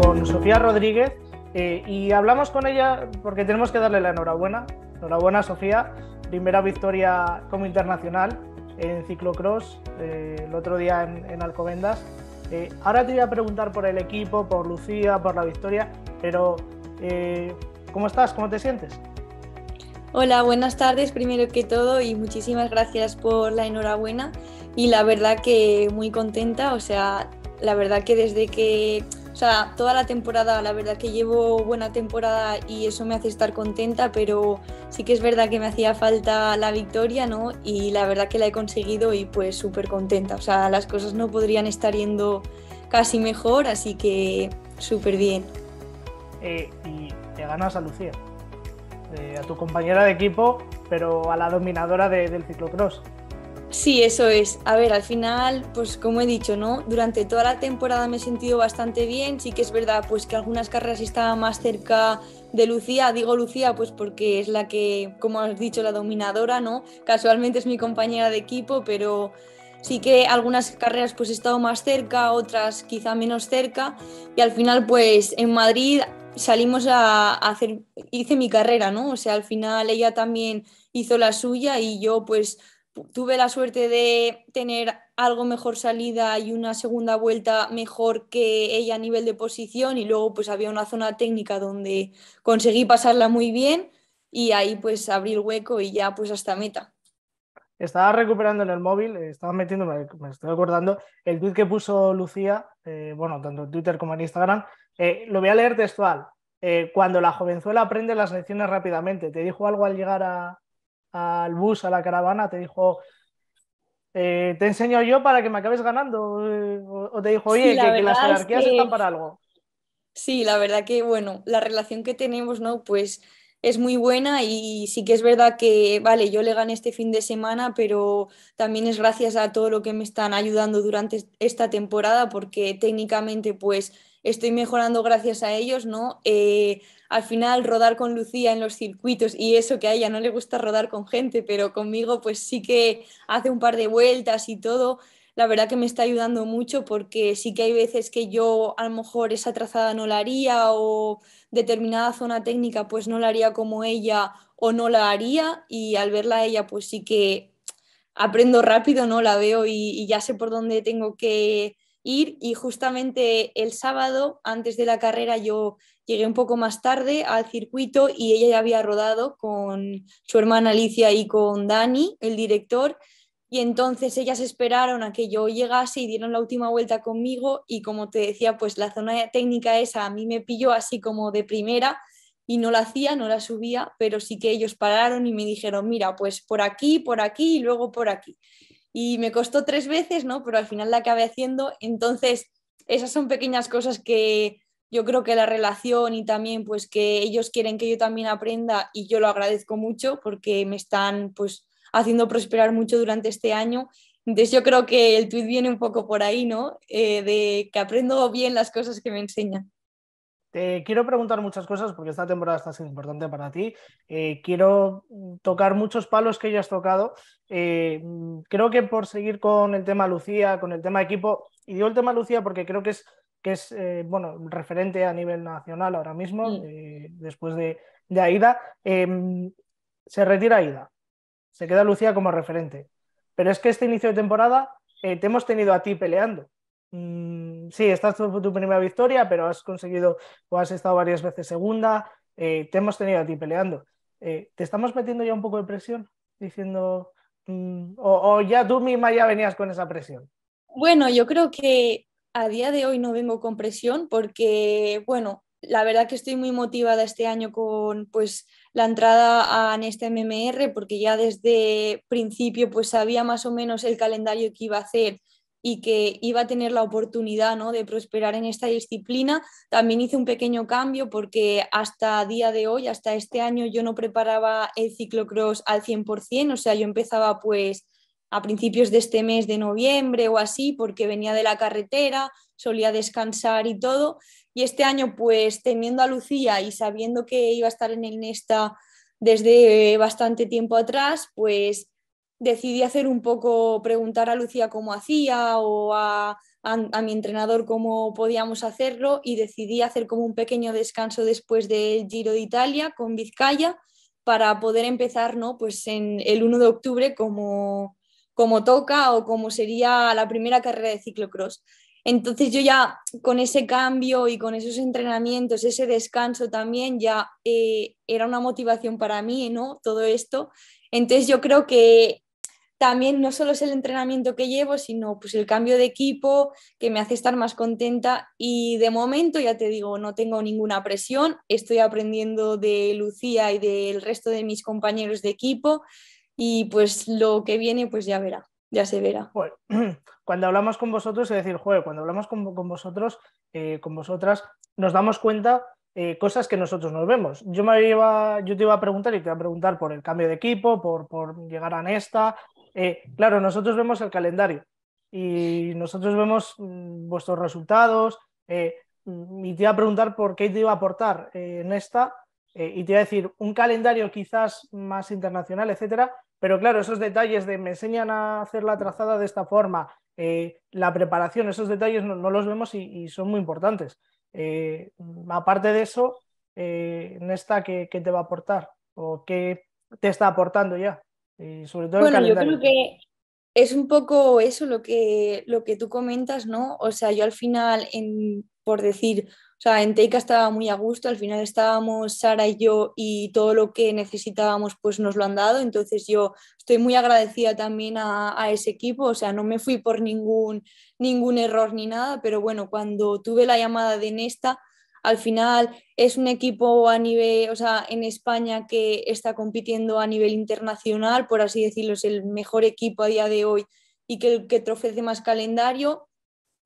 con Sofía Rodríguez eh, y hablamos con ella porque tenemos que darle la enhorabuena. Enhorabuena, Sofía. Primera victoria como internacional en ciclocross, eh, el otro día en, Alcobendas. Eh, ahora te voy a preguntar por el equipo, por Lucía, por la victoria, pero ¿cómo estás? ¿Cómo te sientes? Hola, buenas tardes primero que todo y muchísimas gracias por la enhorabuena y la verdad que muy contenta, o sea, la verdad que desde que o sea, toda la temporada, la verdad que llevo buena temporada y eso me hace estar contenta, pero sí que es verdad que me hacía falta la victoria, ¿no? Y la verdad que la he conseguido y pues súper contenta. O sea, las cosas no podrían estar yendo casi mejor, así que súper bien. Eh, y te ganas a Lucía, eh, a tu compañera de equipo, pero a la dominadora del ciclocross. Sí, eso es. A ver, al final, pues como he dicho, ¿no? Durante toda la temporada me he sentido bastante bien. Sí que es verdad, pues que algunas carreras estaba más cerca de Lucía. Digo Lucía, pues porque es la que, como has dicho, la dominadora, ¿no? Casualmente es mi compañera de equipo, pero sí que algunas carreras pues he estado más cerca, otras quizá menos cerca. Y al final, pues en Madrid salimos a hacer, hice mi carrera, ¿no? O sea, al final ella también hizo la suya y yo pues tuve la suerte de tener algo mejor salida y una segunda vuelta mejor que ella a nivel de posición y luego pues había una zona técnica donde conseguí pasarla muy bien y ahí pues abrí el hueco y ya pues hasta meta. Estaba recuperando en el móvil, eh, estaba metiendo, me, estoy acordando, el tweet que puso Lucía, eh, bueno, tanto en Twitter como en Instagram, eh, lo voy a leer textual. cuando la jovenzuela aprende las lecciones rápidamente, ¿te dijo algo al llegar a, al bus, a la caravana, te dijo, eh, te enseño yo para que me acabes ganando. Eh, o, te dijo, oye, que, las jerarquías están para algo. Sí, la verdad que, bueno, la relación que tenemos, ¿no? Pues es muy buena y sí que es verdad que, vale, yo le gané este fin de semana, pero también es gracias a todo lo que me están ayudando durante esta temporada porque técnicamente, pues estoy mejorando gracias a ellos, ¿no? Eh, al final rodar con Lucía en los circuitos y eso que a ella no le gusta rodar con gente, pero conmigo pues sí que hace un par de vueltas y todo. La verdad que me está ayudando mucho porque sí que hay veces que yo a lo mejor esa trazada no la haría o determinada zona técnica pues no la haría como ella o no la haría y al verla a ella pues sí que aprendo rápido, ¿no? La veo y ya sé por dónde tengo que, ir y justamente el sábado, antes de la carrera, yo llegué un poco más tarde al circuito y ella ya había rodado con su hermana Alicia y con Dani, el director. Y entonces ellas esperaron a que yo llegase y dieron la última vuelta conmigo y como te decía, pues la zona técnica esa a mí me pilló así como de primera y no la hacía, no la subía, pero sí que ellos pararon y me dijeron, mira, pues por aquí, por aquí y luego por aquí y me costó tres veces, ¿no? Pero al final la acabé haciendo. Entonces, esas son pequeñas cosas que yo creo que la relación y también pues que ellos quieren que yo también aprenda y yo lo agradezco mucho porque me están pues haciendo prosperar mucho durante este año. Entonces yo creo que el tweet viene un poco por ahí, ¿no? Eh, de que aprendo bien las cosas que me enseñan. Eh, quiero preguntar muchas cosas porque esta temporada está siendo importante para ti. Eh, quiero mm, tocar muchos palos que ya has tocado. Eh, mm, creo que por seguir con el tema Lucía, con el tema equipo, y digo el tema Lucía porque creo que es, bueno, referente a nivel nacional ahora mismo, mm. después de, de Aida. se retira Aida, se queda Lucía como referente. Pero es que este inicio de temporada te hemos tenido a ti peleando Mm, sí, esta es tu, primera victoria, pero has conseguido o has estado varias veces segunda, eh, te hemos tenido a ti peleando. Eh, ¿Te estamos metiendo ya un poco de presión? Diciendo, mm, o, ya tú misma ya venías con esa presión. Bueno, yo creo que a día de hoy no vengo con presión porque, bueno, la verdad que estoy muy motivada este año con pues la entrada a este MMR porque ya desde principio pues sabía más o menos el calendario que iba a hacer y que iba a tener la oportunidad ¿no? de prosperar en esta disciplina. También hice un pequeño cambio porque hasta día de hoy, hasta este año, yo no preparaba el ciclocross al 100%, o sea, yo empezaba pues a principios de este mes de noviembre o así, porque venía de la carretera, solía descansar y todo. Y este año, pues teniendo a Lucía y sabiendo que iba a estar en el Nesta desde bastante tiempo atrás, pues decidí hacer un poco, preguntar a Lucía cómo hacía o a, mi entrenador cómo podíamos hacerlo y decidí hacer como un pequeño descanso después del Giro de Italia con Vizcaya para poder empezar ¿no? pues en el 1 de octubre como, como toca o como sería la primera carrera de ciclocross. Entonces yo ya con ese cambio y con esos entrenamientos, ese descanso también ya eh, era una motivación para mí, ¿no? Todo esto. Entonces yo creo que también no solo es el entrenamiento que llevo, sino pues el cambio de equipo que me hace estar más contenta y de momento ya te digo, no tengo ninguna presión, estoy aprendiendo de Lucía y del resto de mis compañeros de equipo y pues lo que viene pues ya verá, ya se verá. Bueno, cuando hablamos con vosotros, es decir, juego, cuando hablamos con, vosotros, eh, con vosotras, nos damos cuenta eh, cosas que nosotros nos vemos. Yo, me iba, yo te iba a preguntar y te iba a preguntar por el cambio de equipo, por, por llegar a Nesta, eh, claro, nosotros vemos el calendario y nosotros vemos mm, vuestros resultados. Eh, mm, y te iba a preguntar por qué te iba a aportar Nesta eh, en esta y te iba a decir un calendario quizás más internacional, etcétera. Pero claro, esos detalles de me enseñan a hacer la trazada de esta forma, la preparación, esos detalles no, los vemos y, son muy importantes. aparte de eso, Nesta, ¿qué te va a aportar? ¿O qué te está aportando ya? Eh, bueno, yo creo que es un poco eso lo que, lo que tú comentas, ¿no? O sea, yo al final, por decir, o sea, en Teika estaba muy a gusto, al final estábamos Sara y yo y todo lo que necesitábamos pues nos lo han dado, entonces yo estoy muy agradecida también a, ese equipo, o sea, no me fui por ningún, ningún error ni nada, pero bueno, cuando tuve la llamada de Nesta, al final es un equipo a nivel, o sea, en España que está compitiendo a nivel internacional, por así decirlo, es el mejor equipo a día de hoy y que, que ofrece más calendario.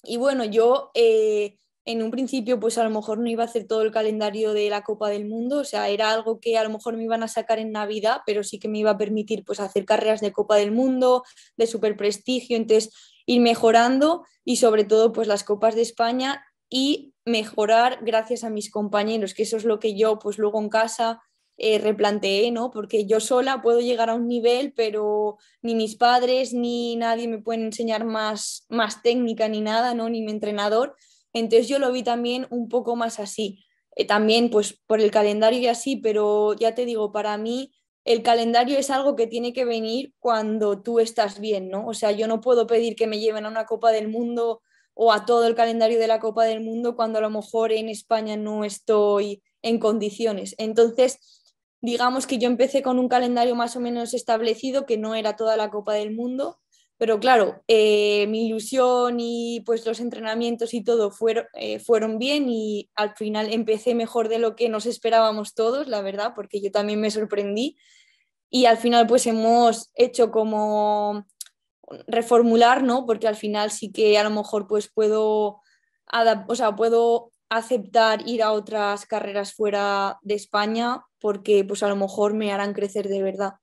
Y bueno, yo eh, en un principio pues a lo mejor no iba a hacer todo el calendario de la Copa del Mundo, o sea, era algo que a lo mejor me iban a sacar en Navidad, pero sí que me iba a permitir pues hacer carreras de Copa del Mundo, de super prestigio, entonces ir mejorando y sobre todo pues las Copas de España y mejorar gracias a mis compañeros, que eso es lo que yo pues luego en casa eh, replanteé, ¿no? Porque yo sola puedo llegar a un nivel, pero ni mis padres ni nadie me pueden enseñar más, más técnica ni nada, ¿no? Ni mi entrenador. Entonces yo lo vi también un poco más así. Eh, también pues por el calendario y así, pero ya te digo, para mí el calendario es algo que tiene que venir cuando tú estás bien, ¿no? O sea, yo no puedo pedir que me lleven a una Copa del Mundo o a todo el calendario de la Copa del Mundo cuando a lo mejor en España no estoy en condiciones. Entonces, digamos que yo empecé con un calendario más o menos establecido, que no era toda la Copa del Mundo, pero claro, eh, mi ilusión y pues los entrenamientos y todo fueron, eh, fueron bien y al final empecé mejor de lo que nos esperábamos todos, la verdad, porque yo también me sorprendí. Y al final pues hemos hecho como reformular, ¿no? Porque al final sí que a lo mejor pues puedo, o puedo aceptar ir a otras carreras fuera de España porque pues a lo mejor me harán crecer de verdad.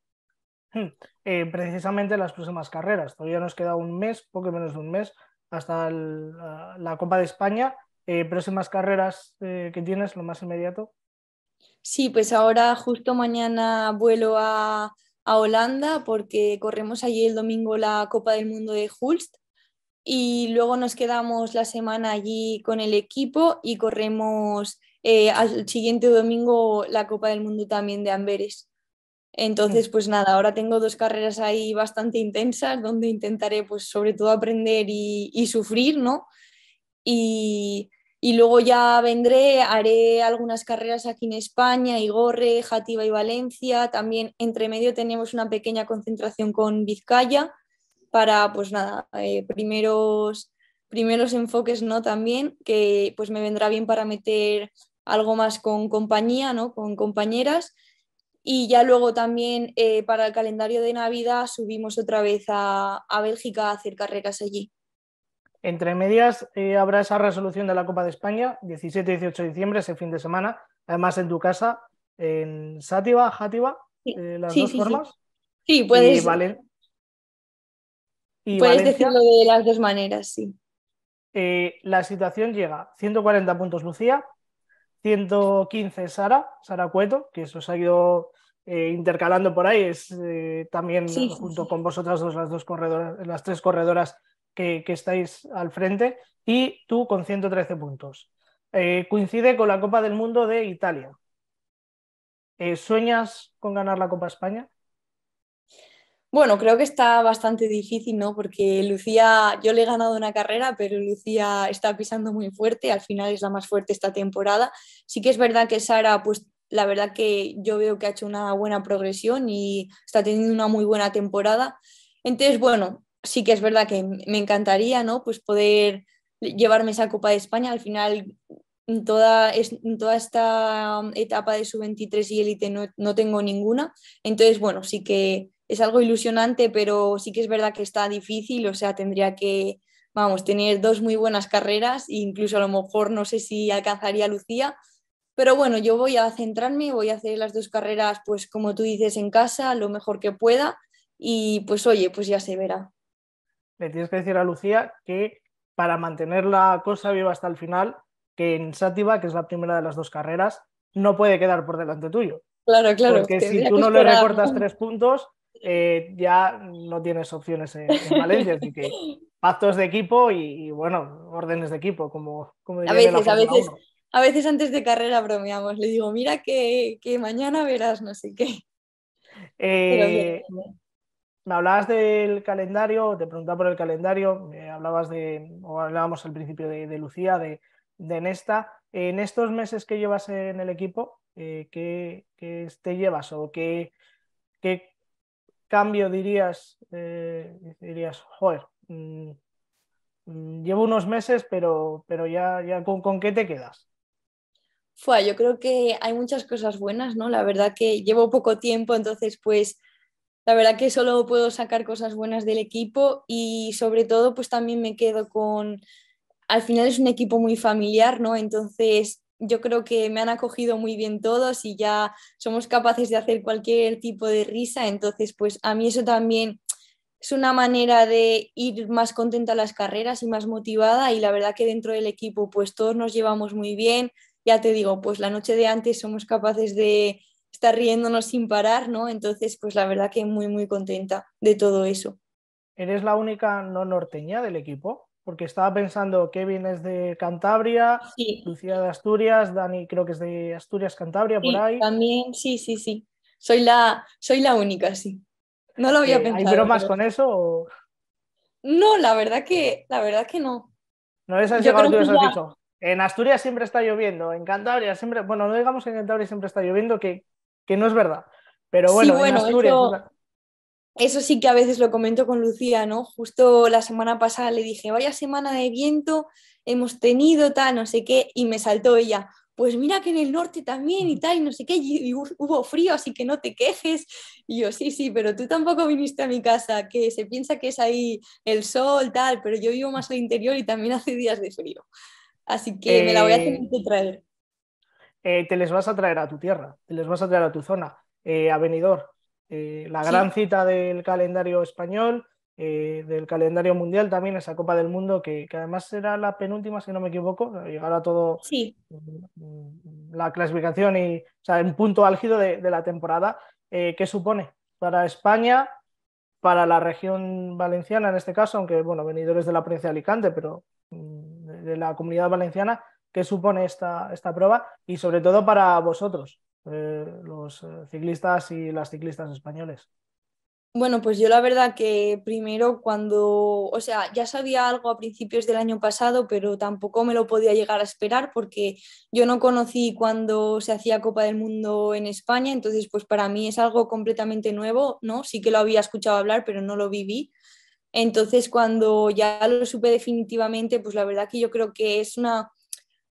Hmm. Eh, precisamente las próximas carreras, todavía nos queda un mes, poco menos de un mes, hasta eh, la Copa de España. Eh, próximas carreras que tienes, lo más inmediato. Sí, pues ahora justo mañana vuelo a, a Holanda porque corremos allí el domingo la Copa del Mundo de Hulst y luego nos quedamos la semana allí con el equipo y corremos eh, al siguiente domingo la Copa del Mundo también de Amberes. Entonces, mm. pues nada, ahora tengo dos carreras ahí bastante intensas donde intentaré pues sobre todo aprender y, y sufrir, ¿no? Y y luego ya vendré, haré algunas carreras aquí en España, Igorre, Jativa y Valencia. También entre medio tenemos una pequeña concentración con Vizcaya para, pues nada, eh, primeros, primeros enfoques, ¿no? También, que pues me vendrá bien para meter algo más con compañía, ¿no? Con compañeras. Y ya luego también eh, para el calendario de Navidad subimos otra vez a, a Bélgica a hacer carreras allí. Entre medias eh, habrá esa resolución de la Copa de España, 17 y 18 de diciembre, ese fin de semana, además en tu casa, en Sátiva, Játiva, eh, las dos formas. Sí, puedes. Y puedes decirlo de las dos maneras, sí. Eh, la situación llega 140 puntos Lucía, 115 Sara, Sara Cueto, que eso se ha ido intercalando por ahí, es también junto con vosotras las dos corredoras, las tres corredoras que, estáis al frente, y tú con 113 puntos. Eh, coincide con la Copa del Mundo de Italia. Eh, ¿Sueñas con ganar la Copa España? Bueno, creo que está bastante difícil, ¿no? Porque Lucía, yo le he ganado una carrera, pero Lucía está pisando muy fuerte, al final es la más fuerte esta temporada. Sí que es verdad que Sara, pues la verdad que yo veo que ha hecho una buena progresión y está teniendo una muy buena temporada. Entonces, bueno, sí que es verdad que me encantaría, ¿no? Pues poder llevarme esa Copa de España. Al final, en toda, toda esta um, etapa de sub-23 y élite no, tengo ninguna. Entonces, bueno, sí que es algo ilusionante, pero sí que es verdad que está difícil. O sea, tendría que, vamos, tener dos muy buenas carreras e incluso a lo mejor no sé si alcanzaría Lucía. Pero bueno, yo voy a centrarme, voy a hacer las dos carreras, pues como tú dices, en casa, lo mejor que pueda. Y pues oye, pues ya se verá le tienes que decir a Lucía que para mantener la cosa viva hasta el final, que en Sátiva, que es la primera de las dos carreras, no puede quedar por delante tuyo. Claro, claro. Porque si tú no le recortas tres puntos, eh, ya no tienes opciones en, Valencia. así que pactos de equipo y, bueno, órdenes de equipo, como, como A veces, a veces, antes de carrera bromeamos. Le digo, mira que, mañana verás, no sé qué. Eh, me hablabas del calendario, te preguntaba por el calendario, hablabas de, o hablábamos al principio de, Lucía, de, Nesta. En estos meses que llevas en el equipo, eh, ¿qué, te llevas o qué, cambio dirías? Eh, dirías, joder, mm, mm, llevo unos meses, pero, pero ya, ya ¿con, ¿con qué te quedas? Fue, yo creo que hay muchas cosas buenas, ¿no? La verdad que llevo poco tiempo, entonces pues la verdad que solo puedo sacar cosas buenas del equipo y sobre todo pues también me quedo con, al final es un equipo muy familiar, ¿no? Entonces yo creo que me han acogido muy bien todos y ya somos capaces de hacer cualquier tipo de risa, entonces pues a mí eso también es una manera de ir más contenta a las carreras y más motivada y la verdad que dentro del equipo pues todos nos llevamos muy bien, ya te digo, pues la noche de antes somos capaces de está riéndonos sin parar, ¿no? Entonces, pues la verdad que muy, muy contenta de todo eso. ¿Eres la única no norteña del equipo? Porque estaba pensando, Kevin es de Cantabria, Lucía de Asturias, Dani creo que es de Asturias, Cantabria, por ahí. También, sí, sí, sí. Soy la, soy la única, sí. No lo había eh, pensado. ¿Hay bromas con eso? No, la verdad que, la verdad que no. No les has Yo tú, has dicho. En Asturias siempre está lloviendo, en Cantabria siempre, bueno, no digamos que en Cantabria siempre está lloviendo, que que no es verdad. Pero bueno, eso, sí que a veces lo comento con Lucía, ¿no? Justo la semana pasada le dije, vaya semana de viento, hemos tenido tal, no sé qué, y me saltó ella. Pues mira que en el norte también y tal, no sé qué, y hubo frío, así que no te quejes. Y yo, sí, sí, pero tú tampoco viniste a mi casa, que se piensa que es ahí el sol, tal, pero yo vivo más al interior y también hace días de frío. Así que me la voy a tener eh, que traer. Eh, te les vas a traer a tu tierra, te les vas a traer a tu zona, eh, a Benidorm, eh, la gran cita del calendario español, del calendario mundial también, esa Copa del Mundo, que, además será la penúltima, si no me equivoco, llegará todo sí. Mm, la clasificación y o sea, en punto álgido de, de la temporada. que supone para España, para la región valenciana en este caso, aunque bueno, venidores de la provincia de Alicante, pero mm, de la comunidad valenciana, qué supone esta, esta prueba y sobre todo para vosotros, eh, los eh, ciclistas y las ciclistas españoles. Bueno, pues yo la verdad que primero cuando, o sea, ya sabía algo a principios del año pasado, pero tampoco me lo podía llegar a esperar porque yo no conocí cuando se hacía Copa del Mundo en España, entonces pues para mí es algo completamente nuevo, ¿no? Sí que lo había escuchado hablar, pero no lo viví. Entonces cuando ya lo supe definitivamente, pues la verdad que yo creo que es una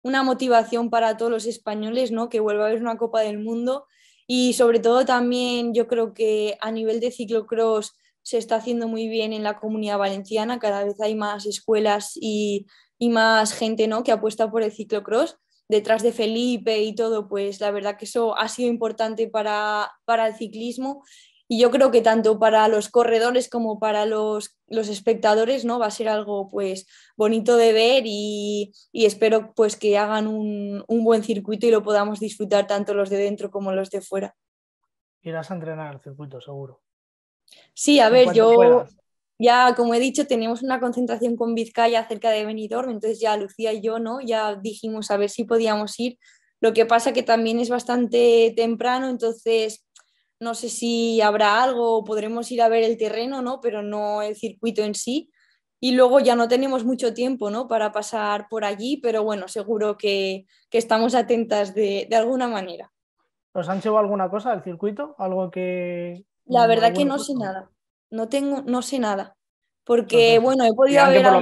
una motivación para todos los españoles, ¿no? Que vuelva a haber una Copa del Mundo y sobre todo también yo creo que a nivel de ciclocross se está haciendo muy bien en la comunidad valenciana, cada vez hay más escuelas y, y más gente, ¿no? Que apuesta por el ciclocross detrás de Felipe y todo, pues la verdad que eso ha sido importante para, para el ciclismo y yo creo que tanto para los corredores como para los, espectadores ¿no? va a ser algo pues bonito de ver y, espero pues que hagan un, buen circuito y lo podamos disfrutar tanto los de dentro como los de fuera. Irás a entrenar el circuito, seguro. Sí, a ver, yo ya como he dicho, tenemos una concentración con Vizcaya cerca de Benidorm, entonces ya Lucía y yo no, ya dijimos a ver si podíamos ir. Lo que pasa que también es bastante temprano, entonces no sé si habrá algo, podremos ir a ver el terreno, ¿no? Pero no el circuito en sí. Y luego ya no tenemos mucho tiempo, ¿no? Para pasar por allí, pero bueno, seguro que, estamos atentas de, de, alguna manera. ¿Os han llevado alguna cosa del circuito? ¿Algo que...? La verdad que no sé nada. No tengo, no sé nada. Porque, bueno, he podido ver... lo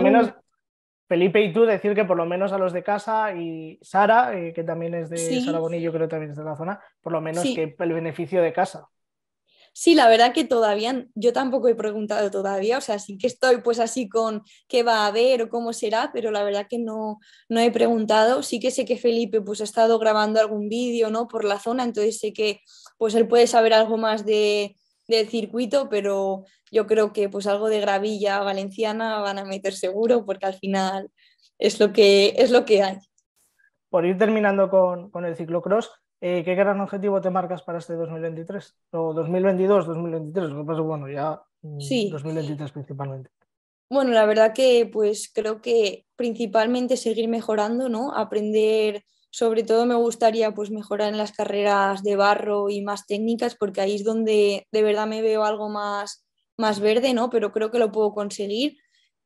Felipe y tú decir que por lo menos a los de casa y Sara, eh, que también es de sí. Sara Bonillo, creo que también es de la zona, por lo menos que el beneficio de casa. Sí, la verdad que todavía, yo tampoco he preguntado todavía, o sea, sí que estoy pues así con qué va a haber o cómo será, pero la verdad que no, no he preguntado. Sí que sé que Felipe pues ha estado grabando algún vídeo, ¿no? Por la zona, entonces sé que pues él puede saber algo más de, de circuito, pero yo creo que pues algo de gravilla valenciana van a meter seguro porque al final es lo que, es lo que hay. Por ir terminando con, con el ciclocross, eh, ¿qué gran objetivo te marcas para este 2023? O 2022, 2023, lo bueno, ya 2023 mm, principalmente. Bueno, la verdad que pues creo que principalmente seguir mejorando, ¿no? Aprender sobre todo me gustaría pues, mejorar en las carreras de barro y más técnicas, porque ahí es donde de verdad me veo algo más, más verde, ¿no? Pero creo que lo puedo conseguir.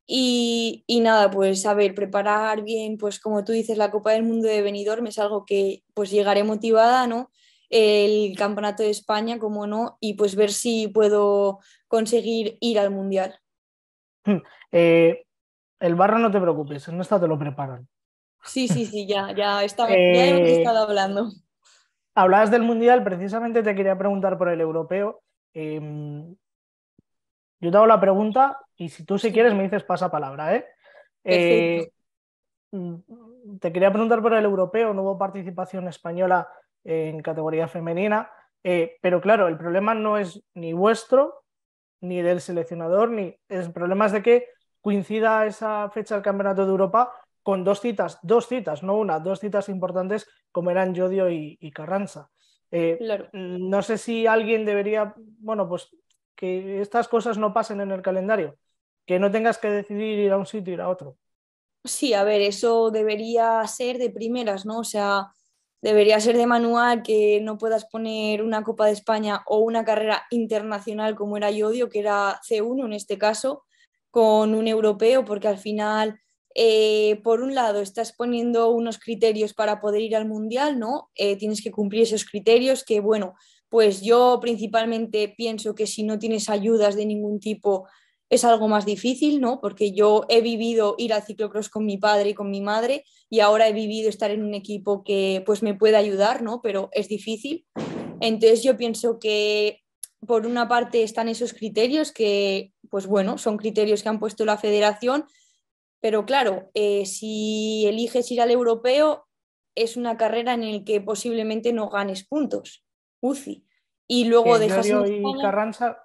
Y, y, nada, pues a ver, preparar bien, pues como tú dices, la Copa del Mundo de Benidorm es algo que pues llegaré motivada, ¿no? El Campeonato de España, como no, y pues ver si puedo conseguir ir al Mundial. Eh, el barro no te preocupes, no está, te lo preparan. Sí, sí, sí, ya, ya, estaba, eh, estado hablando. Hablabas del Mundial, precisamente te quería preguntar por el europeo. Em, yo te hago la pregunta y si tú si quieres me dices pasapalabra, ¿eh? eh mm, te quería preguntar por el europeo, no hubo participación española en categoría femenina, eh, pero claro, el problema no es ni vuestro, ni del seleccionador, ni el problema es de que coincida esa fecha del Campeonato de Europa con dos citas, dos citas, no una, dos citas importantes como eran Yodio y, Carranza. Eh, no sé si alguien debería, bueno, pues que estas cosas no pasen en el calendario, que no tengas que decidir ir a un sitio y ir a otro. Sí, a ver, eso debería ser de primeras, ¿no? O sea, debería ser de manual que no puedas poner una Copa de España o una carrera internacional como era Yodio, que era C1 en este caso, con un europeo, porque al final eh, por un lado, estás poniendo unos criterios para poder ir al mundial, ¿no? Eh, tienes que cumplir esos criterios que, bueno, pues yo principalmente pienso que si no tienes ayudas de ningún tipo es algo más difícil, ¿no? Porque yo he vivido ir al ciclocross con mi padre y con mi madre y ahora he vivido estar en un equipo que pues me puede ayudar, ¿no? Pero es difícil. Entonces yo pienso que por una parte están esos criterios que, pues bueno, son criterios que han puesto la federación, pero claro, eh, si eliges ir al europeo, es una carrera en la que posiblemente no ganes puntos, UCI. Y luego dejas... de y Carranza,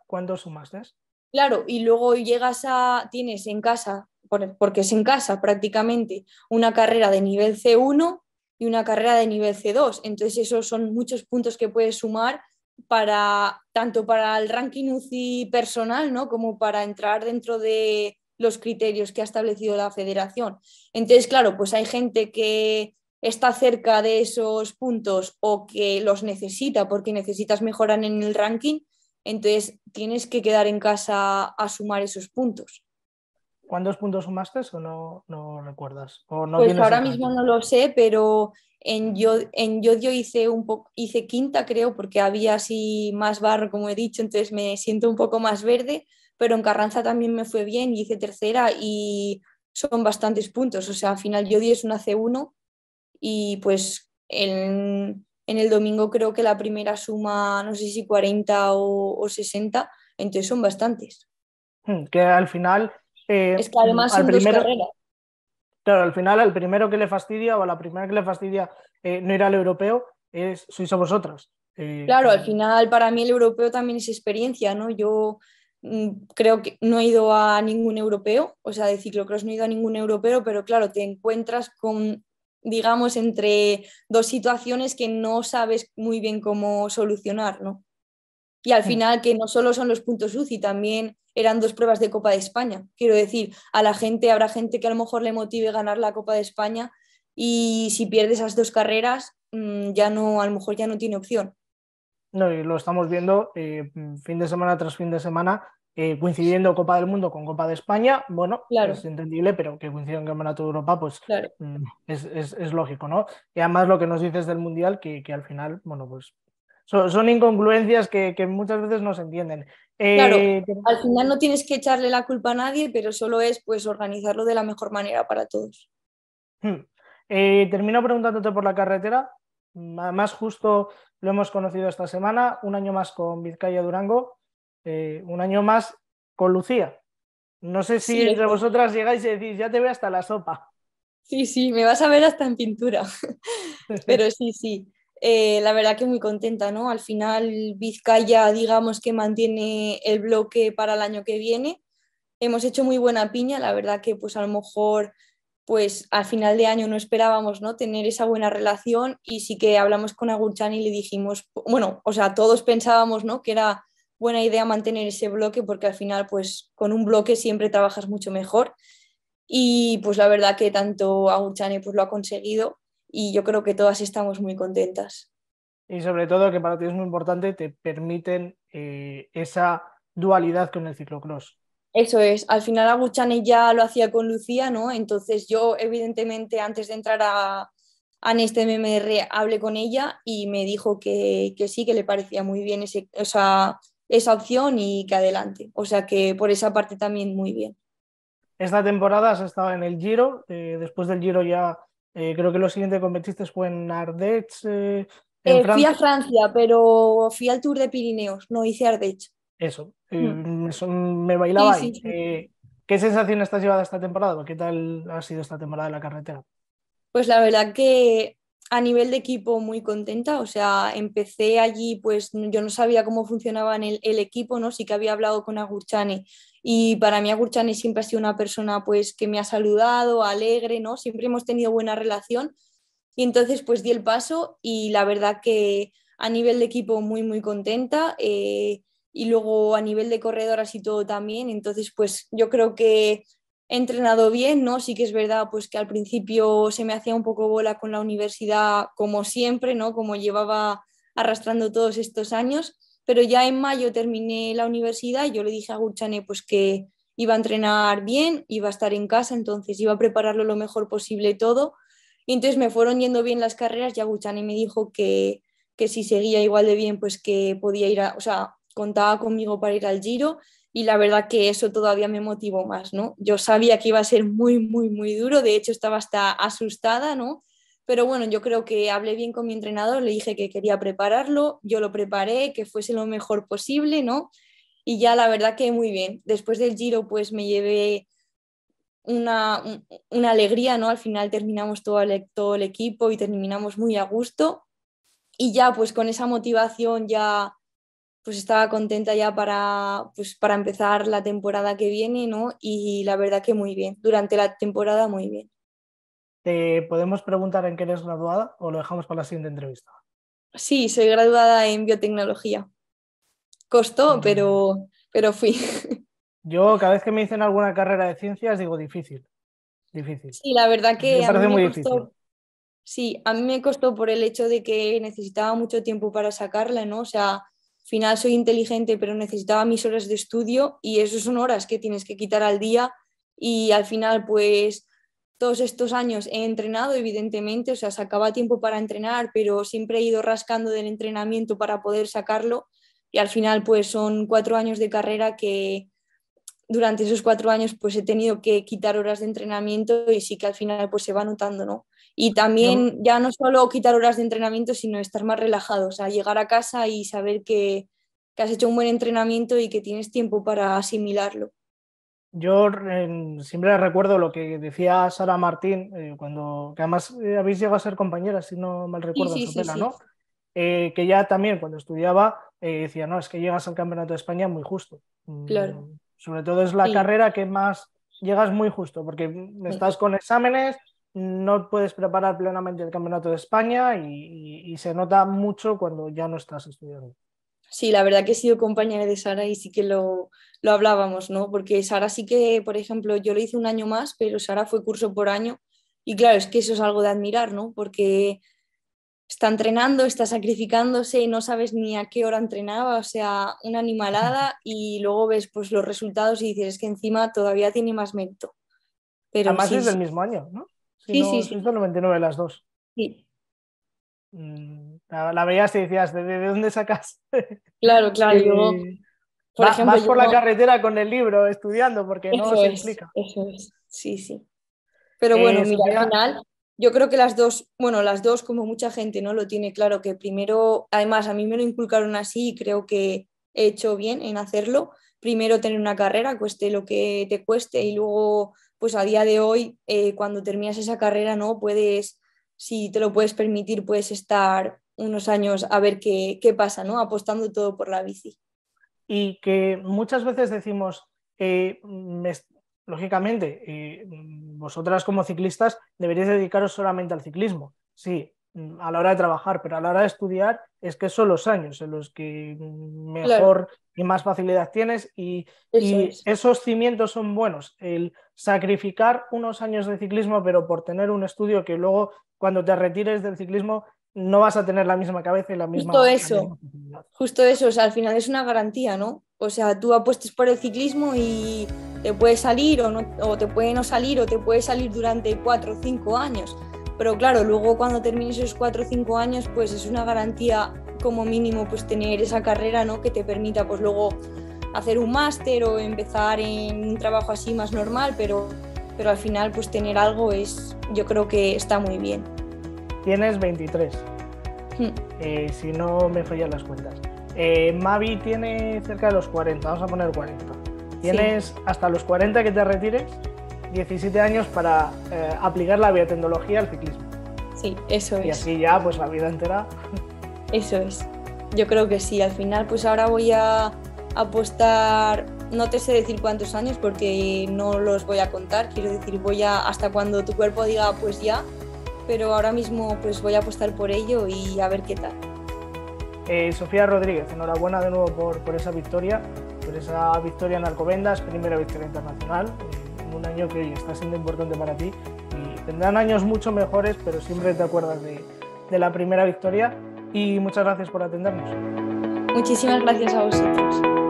Claro, y luego llegas a, tienes en casa, porque es en casa prácticamente, una carrera de nivel C1 y una carrera de nivel C2. Entonces, esos son muchos puntos que puedes sumar para tanto para el ranking UCI personal, ¿no? Como para entrar dentro de, los criterios que ha establecido la federación. Entonces, claro, pues hay gente que está cerca de esos puntos o que los necesita porque necesitas mejorar en el ranking, entonces tienes que quedar en casa a sumar esos puntos. ¿Cuántos puntos sumaste o no, no recuerdas? pues ahora mismo no lo sé, pero en, yo, en Yodio hice, un poco hice quinta, creo, porque había así más barro, como he dicho, entonces me siento un poco más verde pero en Carranza también me fue bien y hice tercera y son bastantes puntos. O sea, al final yo di es una C1 y pues en, en, el domingo creo que la primera suma, no sé si 40 o, 60, entonces son bastantes. Hmm, que al final... Eh, es que además son primero... dos carreras. Claro, al final al primero que le fastidia o a la primera que le fastidia eh, no ir al europeo es sois a vosotras. Eh, claro, al final para mí el europeo también es experiencia, ¿no? Yo Mm, creo que no he ido a ningún europeo, o sea, de ciclocross no he ido a ningún europeo, pero claro, te encuentras con, digamos, entre dos situaciones que no sabes muy bien cómo solucionar, ¿no? Y al final, que no solo son los puntos UCI, también eran dos pruebas de Copa de España. Quiero decir, a la gente, habrá gente que a lo mejor le motive ganar la Copa de España y si pierde esas dos carreras, mm, ya no, a lo mejor ya no tiene opción. No, y lo estamos viendo eh, fin de semana tras fin de semana, eh, coincidiendo Copa del Mundo con Copa de España. Bueno, es entendible, pero que coincida en Campeonato de Europa, pues mm, es, lógico, ¿no? Y además lo que nos dices del Mundial, que, que al final, bueno, pues son, incongruencias que, muchas veces no se entienden. claro, eh, al final no tienes que echarle la culpa a nadie, pero solo es pues organizarlo de la mejor manera para todos. Hmm. termino preguntándote por la carretera, más justo lo hemos conocido esta semana, un año más con Vizcaya Durango, eh, un año más con Lucía. No sé si entre vosotras llegáis y decís, ya te veo hasta la sopa. Sí, sí, me vas a ver hasta en pintura. Pero sí, sí. Eh, la verdad que muy contenta, ¿no? Al final Vizcaya, digamos que mantiene el bloque para el año que viene. Hemos hecho muy buena piña, la verdad que pues a lo mejor pues al final de año no esperábamos ¿no? tener esa buena relación y sí que hablamos con Agurchan y le dijimos, bueno, o sea, todos pensábamos ¿no? que era buena idea mantener ese bloque porque al final pues con un bloque siempre trabajas mucho mejor y pues la verdad que tanto Agurchani pues lo ha conseguido y yo creo que todas estamos muy contentas. Y sobre todo que para ti es muy importante, te permiten eh, esa dualidad con el ciclocross. Eso es, al final Aguchane ya lo hacía con Lucía, ¿no? Entonces yo evidentemente antes de entrar a, a este MMR hablé con ella y me dijo que, sí, que le parecía muy bien ese, o esa opción y que adelante. O sea que por esa parte también muy bien. Esta temporada has estado en el Giro, eh, después del Giro ya eh, creo que lo siguiente que fue en Ardèche. Eh, en Francia. Fui a Francia, pero fui al Tour de Pirineos, no hice Ardèche. Eh, mm. Eso, me bailaba ¿Qué sensación estás llevada esta temporada? ¿Qué tal ha sido esta temporada en la carretera? Pues la verdad que a nivel de equipo muy contenta, o sea, empecé allí, pues yo no sabía cómo funcionaba el, equipo, ¿no? Sí que había hablado con Agurchani y para mí Agurchani siempre ha sido una persona pues que me ha saludado, alegre, ¿no? Siempre hemos tenido buena relación y entonces pues di el paso y la verdad que a nivel de equipo muy, muy contenta. Eh, y luego a nivel de corredoras y todo también. Entonces, pues yo creo que he entrenado bien, ¿no? Sí que es verdad, pues que al principio se me hacía un poco bola con la universidad, como siempre, ¿no? Como llevaba arrastrando todos estos años, pero ya en mayo terminé la universidad y yo le dije a Guchane, pues que iba a entrenar bien, iba a estar en casa, entonces iba a prepararlo lo mejor posible todo. Y entonces me fueron yendo bien las carreras y Guchane me dijo que, si seguía igual de bien, pues que podía ir a, o sea, contaba conmigo para ir al Giro y la verdad que eso todavía me motivó más, ¿no? Yo sabía que iba a ser muy, muy, muy duro, de hecho estaba hasta asustada, ¿no? Pero bueno, yo creo que hablé bien con mi entrenador, le dije que quería prepararlo, yo lo preparé, que fuese lo mejor posible, ¿no? Y ya la verdad que muy bien. Después del Giro pues me llevé una, alegría, ¿no? Al final terminamos todo e-, todo el equipo y terminamos muy a gusto. Y ya pues con esa motivación ya pues estaba contenta ya para, pues para empezar la temporada que viene, ¿no? Y la verdad que muy bien, durante la temporada muy bien. ¿Te podemos preguntar en qué eres graduada o lo dejamos para la siguiente entrevista? Sí, soy graduada en biotecnología. Costó, pero, pero fui. Yo cada vez que me dicen alguna carrera de ciencias digo difícil, difícil. Sí, la verdad que me a mí me costó, Sí, a mí me costó por el hecho de que necesitaba mucho tiempo para sacarla, ¿no? O sea, final soy inteligente, pero necesitaba mis horas de estudio y eso son horas que tienes que quitar al día y al final pues todos estos años he entrenado, evidentemente, o sea, sacaba tiempo para entrenar, pero siempre he ido rascando del entrenamiento para poder sacarlo y al final pues son cuatro años de carrera que durante esos cuatro años pues he tenido que quitar horas de entrenamiento y sí que al final pues se va notando, ¿no? Y también ya no solo quitar horas de entrenamiento, sino estar más relajado, o sea, llegar a casa y saber que, has hecho un buen entrenamiento y que tienes tiempo para asimilarlo. Yo siempre recuerdo lo que decía Sara Martín, eh, cuando, que además eh, habéis llegado a ser compañeras, si no mal recuerdo, ¿no? Eh, que ya también cuando estudiaba decía, no, es que llegas al Campeonato de España muy justo. Mm, claro. Sobre todo es la carrera que más llegas muy justo, porque estás con exámenes, no puedes preparar plenamente el Campeonato de España y, se nota mucho cuando ya no estás estudiando. Sí, la verdad que he sido compañera de Sara y sí que lo, lo hablábamos, ¿no? Porque Sara sí que, por ejemplo, yo lo hice un año más, pero Sara fue curso por año y claro, es que eso es algo de admirar, ¿no? Porque está entrenando, está sacrificándose y no sabes ni a qué hora entrenaba, o sea, una animalada y luego ves pues los resultados y dices que encima todavía tiene más mérito. Pero Además es del mismo año, ¿no? sí, sí, las dos. Sí. Mm, la, veías y decías, ¿de, dónde sacas? Claro, claro. por ejemplo, por la carretera con el libro estudiando porque no se es, Eso es, sí, sí. Pero eh, bueno, mira, yo creo que las dos, bueno, las dos, como mucha gente no lo tiene claro, que primero, además a mí me lo inculcaron así y creo que he hecho bien en hacerlo. Primero tener una carrera, cueste lo que te cueste, y luego, pues a día de hoy, eh, cuando terminas esa carrera, ¿no? Puedes, si te lo puedes permitir, puedes estar unos años a ver qué, pasa, ¿no? Apostando todo por la bici. Y que muchas veces decimos, eh, me, lógicamente, mm, vosotras como ciclistas deberíais dedicaros solamente al ciclismo, sí, mm, a la hora de trabajar, pero a la hora de estudiar es que son los años en los que mm, mejor y más facilidad tienes y, esos cimientos son buenos. El sacrificar unos años de ciclismo, pero por tener un estudio que luego cuando te retires del ciclismo no vas a tener la misma cabeza y la misma... Justo eso, justo eso, o al final es una garantía, ¿no? O sea, tú apuestas por el ciclismo y te puede salir o, no, o te puede no salir o te puede salir durante cuatro o cinco años. Pero claro, luego cuando termines esos 4 o cinco años, pues es una garantía como mínimo pues tener esa carrera ¿no? que te permita pues luego hacer un máster o empezar en un trabajo así más normal, pero, pero al final pues tener algo es, yo creo que está muy bien. Tienes 23, mm. eh, si no me fallan las cuentas. Eh, Mavi tiene cerca de los 40, vamos a poner 40. Tienes hasta los 40 que te retires, 17 años para eh, aplicar la biotecnología al ciclismo. Sí, eso es. Y así ya, pues la vida entera. Eso es. Yo creo que sí. Al final, pues ahora voy a apostar, no te sé decir cuántos años porque no los voy a contar. Quiero decir, voy a hasta cuando tu cuerpo diga, pues ya. Pero ahora mismo, pues voy a apostar por ello y a ver qué tal. Eh, Sofía Rodríguez, enhorabuena de nuevo por, por esa victoria esa victoria en primera victoria internacional, un año que hoy está siendo importante para ti. Y tendrán años mucho mejores, pero siempre te acuerdas de, de la primera victoria. Y muchas gracias por atendernos. Muchísimas gracias a vosotros.